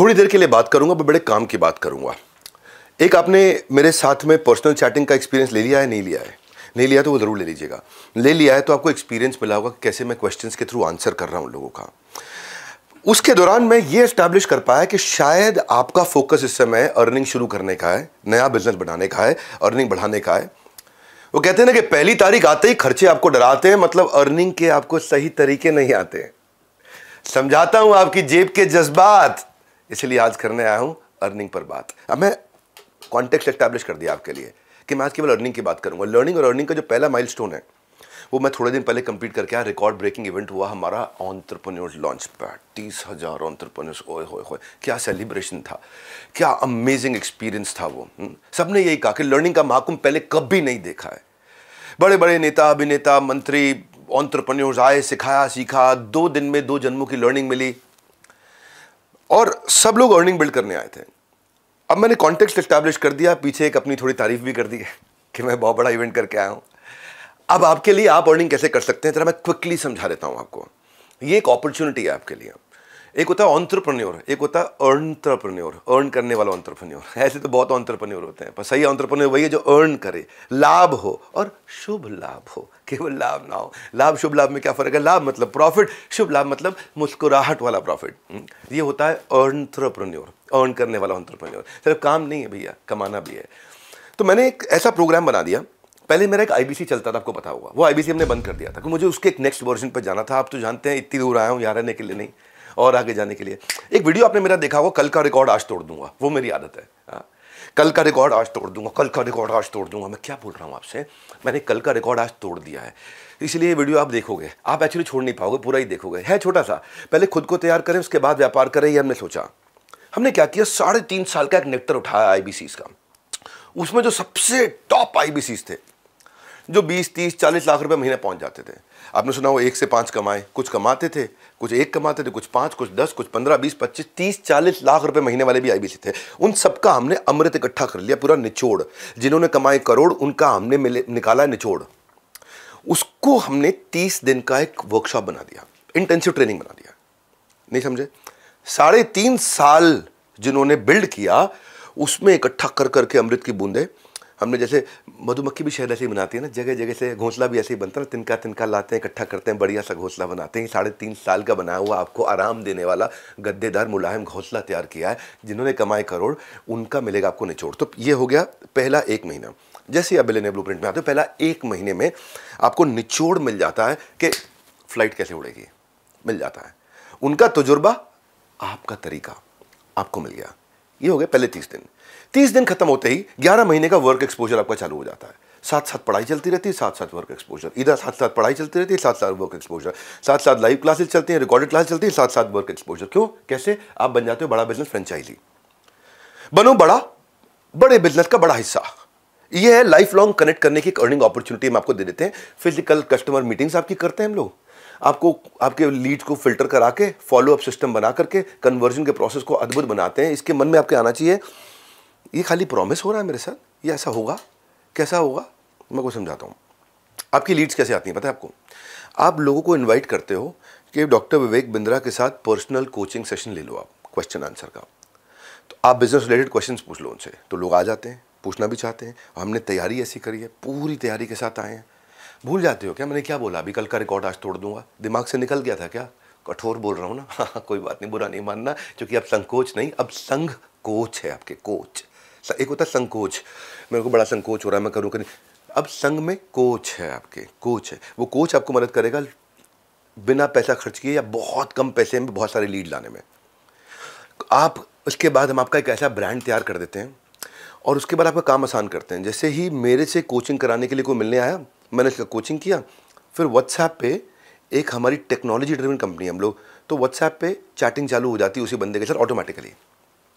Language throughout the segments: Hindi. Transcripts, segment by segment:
थोड़ी देर के लिए बात करूंगा मैं बड़े काम की बात करूंगा एक आपने मेरे साथ में पर्सनल चैटिंग का एक्सपीरियंस ले लिया है नहीं लिया है नहीं लिया तो वो ज़रूर ले लीजिएगा ले लिया है तो आपको एक्सपीरियंस मिला होगा कैसे मैं क्वेश्चंस के थ्रू आंसर कर रहा हूँ लोगों का उसके दौरान मैं ये इस्टेब्लिश कर पाया कि शायद आपका फोकस इस समय अर्निंग शुरू करने का है नया बिजनेस बनाने का है अर्निंग बढ़ाने का है वो कहते हैं ना कि पहली तारीख आते ही खर्चे आपको डराते हैं मतलब अर्निंग के आपको सही तरीके नहीं आते समझाता हूं आपकी जेब के जज्बात इसलिए आज करने आया हूँ अर्निंग पर बात अब मैं कॉन्टेक्स एस्टैब्लिश कर दिया आपके लिए कि मैं आज केवल अर्निंग की बात करूँगा लर्निंग और अर्निंग का जो पहला माइल है वो मैं थोड़े दिन पहले कंप्लीट करके आया रिकॉर्ड ब्रेकिंग इवेंट हुआ हमारा ऑन्टरप्रन्योर्स लॉन्च पैड तीस हज़ार ऑन्ट्रप्रन्योर्स ओए होए होए क्या सेलिब्रेशन था क्या अमेजिंग एक्सपीरियंस था वो हम्म? सब ने यही कहा कि लर्निंग का महाकुंभ पहले कभी नहीं देखा है बड़े बड़े नेता अभिनेता मंत्री ऑन्ट्रप्रन्योर्स आए सिखाया सीखा दो दिन में दो जन्मों की लर्निंग मिली और सब लोग अर्निंग बिल्ड करने आए थे अब मैंने कॉन्टेक्स्ट इस्टेब्लिश कर दिया पीछे एक अपनी थोड़ी तारीफ भी कर दी है कि मैं बहुत बड़ा इवेंट करके आया हूँ अब आपके लिए आप अर्निंग कैसे कर सकते हैं जरा मैं क्विकली समझा देता हूँ आपको ये एक अपॉर्चुनिटी है आपके लिए एक होता है ऑन्ट्रप्रन्योर एक होता है अर्नत्रप्रन्योर अर्न करने वाला ऑन्ट्रप्रन्योर ऐसे तो बहुत ऑन्ट्रप्रन्योर होते हैं पर सही ऑन्ट्रप्रन्योर वही है जो अर्न करे लाभ हो और शुभ लाभ हो केवल लाभ ना हो लाभ शुभ लाभ में क्या फ़र्क है लाभ मतलब प्रॉफिट शुभ लाभ मतलब मुस्कुराहट वाला प्रॉफिट हम्म, ये होता है अर्नत्रप्रन्योर अर्न करने वाला ऑन्ट्रप्रन्योर सिर्फ काम नहीं है भैया कमाना भी है तो मैंने एक ऐसा प्रोग्राम बना दिया पहले मेरा एक आईबीसी चलता था आपको पता होगा वो आईबीसी हमने बंद कर दिया था क्योंकि तो मुझे उसके एक नेक्स्ट वर्जन पर जाना था आप तो जानते हैं इतनी दूर आया हूँ यहाँ रहने के लिए नहीं और आगे जाने के लिए एक वीडियो आपने मेरा देखा होगा कल का रिकॉर्ड आज तोड़ दूंगा वो मेरी आदत है आ? हाँ। कल का रिकॉर्ड आज तोड़ दूंगा कल का रिकॉर्ड आज तोड़ दूंगा मैं क्या बोल रहा हूँ आपसे मैंने कल का रिकॉर्ड आज तोड़ दिया है इसलिए वीडियो आप देखोगे आप एक्चुअली छोड़ नहीं पाओगे पूरा ही देखोगे है छोटा सा पहले खुद को तैयार करें उसके बाद व्यापार करें यह हमने सोचा हमने क्या किया साढ़े तीन साल का एक नेक्टर उठाया आई का उसमें जो सबसे टॉप आई थे जो बीस तीस चालीस लाख रुपए महीने पहुंच जाते थे आपने सुना वो एक से पाँच कमाए कुछ कमाते थे कुछ एक कमाते थे कुछ पाँच कुछ दस कुछ पंद्रह बीस पच्चीस तीस चालीस लाख रुपए महीने वाले भी आईबीसी थे उन सबका हमने अमृत इकट्ठा कर लिया पूरा निचोड़ जिन्होंने कमाए करोड़ उनका हमने मिले निकाला निचोड़ उसको हमने तीस दिन का एक वर्कशॉप बना दिया इंटेंसिव ट्रेनिंग बना दिया नहीं समझे साढ़े तीन साल जिन्होंने बिल्ड किया उसमें इकट्ठा कर करके अमृत की बूंदें हमने जैसे मधुमक्खी भी शहद ऐसे ही बनाती है ना जगह जगह से घोंसला भी ऐसे ही बनता है ना तिनका तिनका लाते हैं इकट्ठा करते हैं बढ़िया सा घोंसला बनाते हैं साढ़े तीन साल का बनाया हुआ आपको आराम देने वाला गद्देदार मुलायम घोंसला तैयार किया है जिन्होंने कमाए करोड़ उनका मिलेगा आपको निचोड़ तो ये हो गया पहला एक महीना जैसे आप बिलेने ब्लू में आते हो पहला एक महीने में आपको निचोड़ मिल जाता है कि फ्लाइट कैसे उड़ेगी मिल जाता है उनका तजुर्बा आपका तरीका आपको मिल गया ये हो गए पहले तीस दिन तीस दिन खत्म होते ही ग्यारह महीने का वर्क एक्सपोजर आपका चालू हो जाता है साथ साथ पढ़ाई चलती रहती है साथ साथ वर्क एक्सपोजर इधर साथ साथ पढ़ाई चलती रहती है साथ साथ वर्क एक्सपोजर साथ साथ लाइव क्लासेस चलती हैं रिकॉर्डेड क्लास चलती है साथ साथ वर्क एक्सपोजर क्यों कैसे आप बन जाते हो बड़ा बिजनेस फ्रेंचाइजी बनो बड़ा बड़े बिजनेस का बड़ा हिस्सा यह है लाइफ लॉन्ग कनेक्ट करने की अर्निंग अपॉर्चुनिटी हम आपको दे देते हैं फिजिकल कस्टमर मीटिंग्स आपकी करते हैं हम लोग आपको आपके लीड को फिल्टर करा के फॉलोअप सिस्टम बना करके कन्वर्जन के प्रोसेस को अद्भुत बनाते हैं इसके मन में आपके आना चाहिए ये खाली प्रॉमिस हो रहा है मेरे साथ ये ऐसा होगा कैसा होगा मैं को समझाता हूँ आपकी लीड्स कैसे आती हैं पता है आपको आप लोगों को इनवाइट करते हो कि डॉक्टर विवेक बिंद्रा के साथ पर्सनल कोचिंग सेशन ले लो आप क्वेश्चन आंसर का तो आप बिजनेस रिलेटेड क्वेश्चन पूछ लो उनसे तो लोग आ जाते हैं पूछना भी चाहते हैं हमने तैयारी ऐसी करी है पूरी तैयारी के साथ आए हैं भूल जाते हो क्या मैंने क्या बोला अभी कल का रिकॉर्ड आज तोड़ दूंगा दिमाग से निकल गया था क्या कठोर बोल रहा हूँ ना हाँ, हाँ कोई बात नहीं बुरा नहीं मानना क्योंकि अब संकोच नहीं अब संघ कोच है आपके कोच एक होता है संकोच मेरे को बड़ा संकोच हो रहा है मैं करूँ करूँ अब संघ में कोच है आपके कोच है वो कोच आपको मदद करेगा बिना पैसा खर्च किए या बहुत कम पैसे में बहुत सारे लीड लाने में आप उसके बाद हम आपका एक ऐसा ब्रांड तैयार कर देते हैं और उसके बाद आपका काम आसान करते हैं जैसे ही मेरे से कोचिंग कराने के लिए कोई मिलने आया मैंने इसका कोचिंग किया फिर व्हाट्सएप पे एक हमारी टेक्नोलॉजी ड्रिवन कंपनी हम लोग तो व्हाट्सएप पे चैटिंग चालू हो जाती है उसी बंदे के साथ ऑटोमेटिकली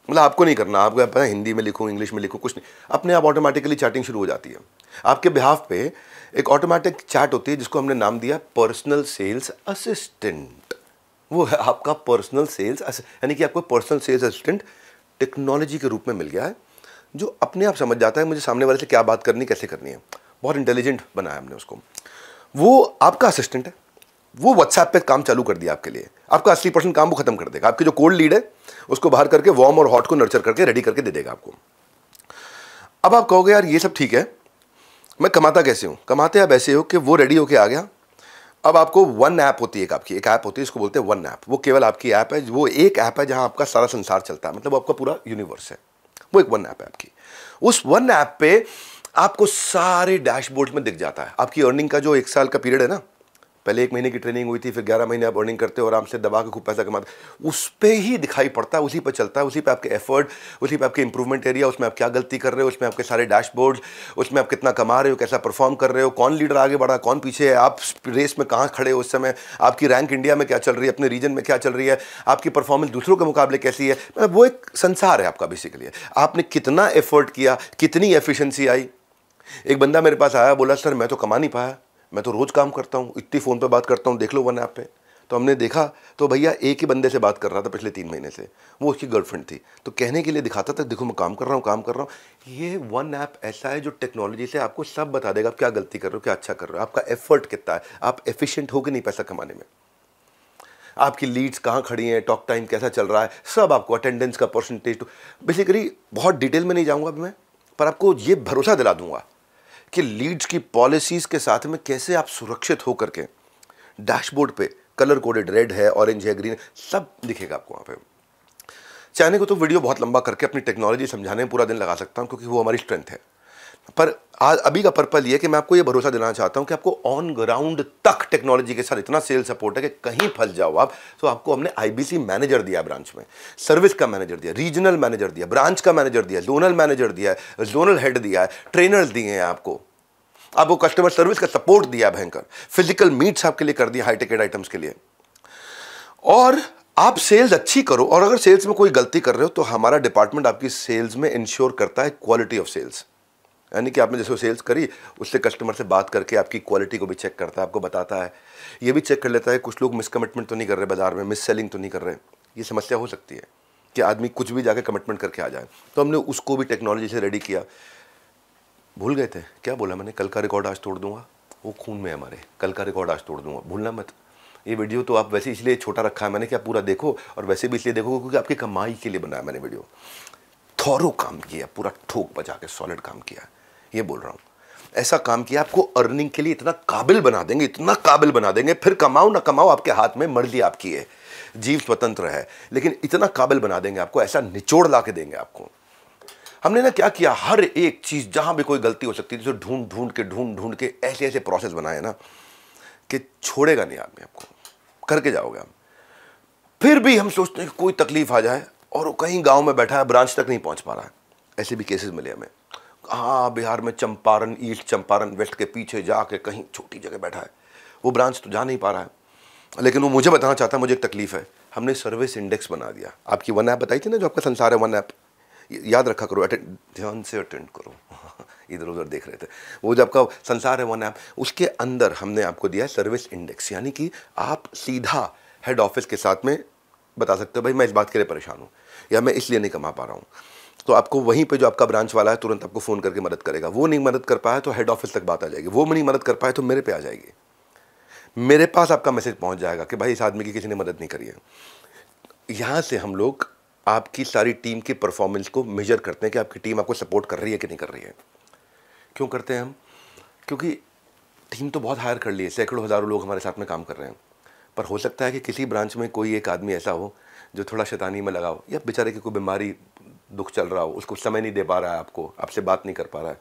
मतलब आपको नहीं करना आपको पता हिंदी में लिखूँ इंग्लिश में लिखो कुछ नहीं अपने आप ऑटोमेटिकली चैटिंग शुरू हो जाती है आपके बिहाफ पे एक ऑटोमेटिक चैट होती है जिसको हमने नाम दिया पर्सनल सेल्स असिस्टेंट वो है आपका पर्सनल सेल्स यानी कि आपको पर्सनल सेल्स असिस्टेंट टेक्नोलॉजी के रूप में मिल गया है जो अपने आप समझ जाता है मुझे सामने वाले से क्या बात करनी कैसे करनी है बहुत इंटेलिजेंट बनाया हमने उसको वो आपका असिस्टेंट है वो व्हाट्सएप पे काम चालू कर दिया आपके लिए आपका अस्सी परसेंट काम वो खत्म कर देगा आपकी जो कोल्ड लीड है उसको बाहर करके वार्म और हॉट को नर्चर करके रेडी करके दे देगा आपको अब आप कहोगे यार ये सब ठीक है मैं कमाता कैसे हूँ कमाते आप ऐसे हो कि वो रेडी होके आ गया अब आपको वन ऐप होती है एक आपकी एक ऐप होती है इसको बोलते हैं वन ऐप वो केवल आपकी ऐप है वो एक ऐप है जहाँ आपका सारा संसार चलता है मतलब वो आपका पूरा यूनिवर्स है वो एक वन ऐप है आपकी उस वन ऐप पे आपको सारे डैशबोर्ड में दिख जाता है आपकी अर्निंग का जो एक साल का पीरियड है ना पहले एक महीने की ट्रेनिंग हुई थी फिर ग्यारह महीने आप अर्निंग करते हो आराम से दबा के खूब पैसा कमाते उस पर ही दिखाई पड़ता है उसी पर चलता है उसी पर आपके एफर्ट उसी पर आपके इंप्रूवमेंट एरिया उसमें आप क्या गलती कर रहे हो उसमें आपके सारे डैशबोर्ड उसमें आप कितना कमा रहे हो कैसा परफॉर्म कर रहे हो कौन लीडर आगे बढ़ा कौन पीछे है आप रेस में कहाँ खड़े हो उस समय आपकी रैंक इंडिया में क्या चल रही है अपने रीजन में क्या चल रही है आपकी परफॉर्मेंस दूसरों के मुकाबले कैसी है मतलब वो एक संसार है आपका बेसिकली आपने कितना एफर्ट किया कितनी एफिशेंसी आई एक बंदा मेरे पास आया बोला सर मैं तो कमा नहीं पाया मैं तो रोज़ काम करता हूँ इतनी फ़ोन पर बात करता हूँ देख लो वन ऐप पे तो हमने देखा तो भैया एक ही बंदे से बात कर रहा था पिछले तीन महीने से वो उसकी गर्लफ्रेंड थी तो कहने के लिए दिखाता था देखो मैं काम कर रहा हूँ काम कर रहा हूँ ये वन ऐप ऐसा है जो टेक्नोलॉजी से आपको सब बता देगा आप क्या गलती कर रहे हो क्या अच्छा कर रहे हो आपका एफर्ट कितना है आप एफिशिएंट हो कि नहीं पैसा कमाने में आपकी लीड्स कहाँ खड़ी हैं टॉक टाइम कैसा चल रहा है सब आपको अटेंडेंस का परसेंटेज बेसिकली तो- बहुत डिटेल में नहीं जाऊँगा मैं पर आपको ये भरोसा दिला दूंगा कि लीड्स की पॉलिसीज़ के साथ में कैसे आप सुरक्षित होकर के डैशबोर्ड पे कलर कोडेड रेड है ऑरेंज है ग्रीन सब दिखेगा आपको वहाँ पे चाहने को तो वीडियो बहुत लंबा करके अपनी टेक्नोलॉजी समझाने में पूरा दिन लगा सकता हूँ क्योंकि वो हमारी स्ट्रेंथ है पर आज अभी का पर्पल ये कि मैं आपको ये भरोसा दिलाना चाहता हूँ कि आपको ऑन ग्राउंड तक टेक्नोलॉजी के साथ इतना सेल सपोर्ट है कि कहीं फंस जाओ आप तो आपको हमने आईबीसी मैनेजर दिया ब्रांच में सर्विस का मैनेजर दिया रीजनल मैनेजर दिया ब्रांच का मैनेजर दिया जोनल मैनेजर दिया है जोनल हेड दिया है ट्रेनर दिए हैं आपको आपको कस्टमर सर्विस का सपोर्ट दिया भयंकर फिजिकल मीट्स आपके लिए कर दिया हाई टिकेट आइटम्स के लिए और आप सेल्स अच्छी करो और अगर सेल्स में कोई गलती कर रहे हो तो हमारा डिपार्टमेंट आपकी सेल्स में इंश्योर करता है क्वालिटी ऑफ सेल्स यानी कि आपने जैसे सेल्स करी उससे कस्टमर से बात करके आपकी क्वालिटी को भी चेक करता है आपको बताता है ये भी चेक कर लेता है कुछ लोग मिसकमिटमेंट तो नहीं कर रहे बाजार में मिस सेलिंग तो नहीं कर रहे ये समस्या हो सकती है कि आदमी कुछ भी जाके कमिटमेंट करके आ जाए तो हमने उसको भी टेक्नोलॉजी से रेडी किया भूल गए थे क्या बोला मैंने कल का रिकॉर्ड आज तोड़ दूंगा वो खून में हमारे कल का रिकॉर्ड आज तोड़ दूंगा भूलना मत ये वीडियो तो आप वैसे इसलिए छोटा रखा है मैंने कि आप पूरा देखो और वैसे भी इसलिए देखो क्योंकि आपकी कमाई के लिए बनाया मैंने वीडियो थौरों काम किया पूरा ठोक बजा के सॉलिड काम किया ये बोल रहा हूँ ऐसा काम किया आपको अर्निंग के लिए इतना काबिल बना देंगे इतना काबिल बना देंगे फिर कमाओ ना कमाओ आपके हाथ में मर्जी आपकी है जीव स्वतंत्र है लेकिन इतना काबिल बना देंगे आपको ऐसा निचोड़ ला के देंगे आपको हमने ना क्या किया हर एक चीज़ जहां भी कोई गलती हो सकती थी ढूंढ ढूंढ के ढूंढ ढूंढ के ऐसे ऐसे प्रोसेस बनाए ना कि छोड़ेगा नहीं आदमी आपको करके जाओगे आप फिर भी हम सोचते हैं कि कोई तकलीफ आ जाए और वो कहीं गांव में बैठा है ब्रांच तक नहीं पहुंच पा रहा है ऐसे भी केसेस मिले हमें हाँ बिहार में चंपारण ईस्ट चंपारण वेस्ट के पीछे जाके कहीं छोटी जगह बैठा है वो ब्रांच तो जा नहीं पा रहा है लेकिन वो मुझे बताना चाहता है मुझे एक तकलीफ़ है हमने सर्विस इंडेक्स बना दिया आपकी वन ऐप बताई थी ना जो आपका संसार है वन ऐप याद रखा करो अटेंड ध्यान से अटेंड करो इधर उधर देख रहे थे वो जब का संसार है वन ऐप उसके अंदर हमने आपको दिया है सर्विस इंडेक्स यानी कि आप सीधा हेड ऑफिस के साथ में बता सकते हो भाई मैं इस बात के लिए परेशान हूँ या मैं इसलिए नहीं कमा पा रहा हूँ तो आपको वहीं पे जो आपका ब्रांच वाला है तुरंत आपको फ़ोन करके मदद करेगा वो नहीं मदद कर पाया तो हेड ऑफिस तक बात आ जाएगी वो नहीं मदद कर पाए तो मेरे पे आ जाएगी मेरे पास आपका मैसेज पहुंच जाएगा कि भाई इस आदमी की किसी ने मदद नहीं करी है यहाँ से हम लोग आपकी सारी टीम की परफॉर्मेंस को मेजर करते हैं कि आपकी टीम आपको सपोर्ट कर रही है कि नहीं कर रही है क्यों करते हैं हम क्योंकि टीम तो बहुत हायर कर ली है सैकड़ों हज़ारों लोग हमारे साथ में काम कर रहे हैं पर हो सकता है कि किसी ब्रांच में कोई एक आदमी ऐसा हो जो थोड़ा शैतानी में लगा हो या बेचारे की कोई बीमारी दुख चल रहा हो उसको समय नहीं दे पा रहा है आपको आपसे बात नहीं कर पा रहा है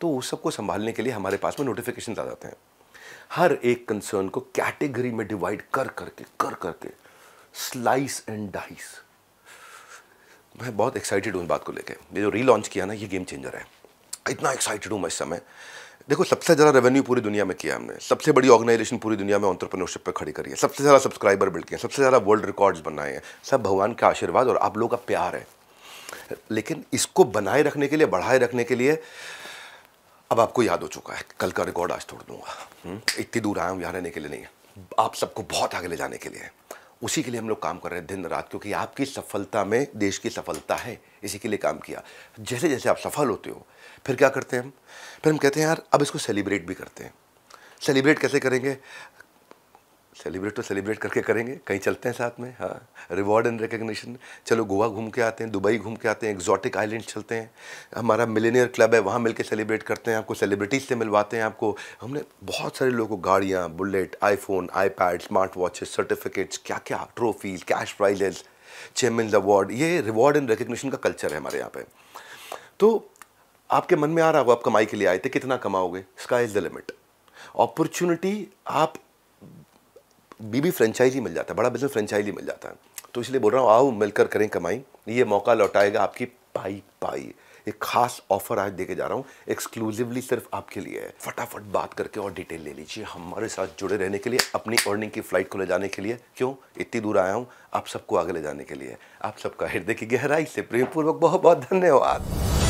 तो उस सबको संभालने के लिए हमारे पास में नोटिफिकेशन आ जाते हैं हर एक कंसर्न को कैटेगरी में डिवाइड कर करके कर करके स्लाइस एंड डाइस मैं बहुत एक्साइटेड हूँ इस बात को लेकर ये जो रीलॉन्च किया ना ये गेम चेंजर है इतना एक्साइटेड हूँ मैं इस समय देखो सबसे ज़्यादा रेवेन्यू पूरी दुनिया में किया हमने सबसे बड़ी ऑर्गेनाइजेशन पूरी दुनिया में ऑन्टरप्रनोरशिप पर खड़ी करी है सबसे ज़्यादा सब्सक्राइबर बिल्ड किए सबसे ज़्यादा वर्ल्ड रिकॉर्ड्स बनाए हैं सब भगवान का आशीर्वाद और आप लोगों का प्यार है लेकिन इसको बनाए रखने के लिए बढ़ाए रखने के लिए अब आपको याद हो चुका है कल का रिकॉर्ड आज तोड़ दूंगा हम्म, इतनी दूर आया हूँ यहाँ रहने के लिए नहीं आप सबको बहुत आगे ले जाने के लिए उसी के लिए हम लोग काम कर रहे हैं दिन रात क्योंकि आपकी सफलता में देश की सफलता है इसी के लिए काम किया जैसे जैसे आप सफल होते हो फिर क्या करते हैं हम फिर हम कहते हैं यार अब इसको सेलिब्रेट भी करते हैं सेलिब्रेट कैसे करेंगे सेलिब्रेट तो सेलिब्रेट करके करेंगे कहीं चलते हैं साथ में हाँ रिवॉर्ड एंड रिकग्निशन चलो गोवा घूम के आते हैं दुबई घूम के आते हैं एक्जॉटिक आइलैंड चलते हैं हमारा मिलेनियर क्लब है वहाँ मिलके सेलिब्रेट करते हैं आपको सेलिब्रिटीज़ से मिलवाते हैं आपको हमने बहुत सारे लोगों को गाड़ियाँ bullet iPhone iPad smart watches certificates क्या क्या trophies cash prizes chairman award ये रिवॉर्ड एंड रिकग्निशन का कल्चर है हमारे यहाँ पे तो आपके मन में आ रहा होगा आप कमाई के लिए आए थे कितना कमाओगे sky is the limit opportunity आप बीबी फ्रेंचाइजी मिल जाता है बड़ा बिजनेस फ्रेंचाइजी मिल जाता है तो इसलिए बोल रहा हूँ आओ मिलकर करें कमाई ये मौका लौटाएगा आपकी पाई पाई एक खास ऑफर आज देके जा रहा हूँ एक्सक्लूसिवली सिर्फ आपके लिए है फटाफट बात करके और डिटेल ले लीजिए हमारे साथ जुड़े रहने के लिए अपनी अर्निंग की फ्लाइट को ले जाने के लिए क्यों इतनी दूर आया हूँ आप सबको आगे ले जाने के लिए आप सबका हृदय की गहराई से प्रेमपूर्वक बहुत बहुत धन्यवाद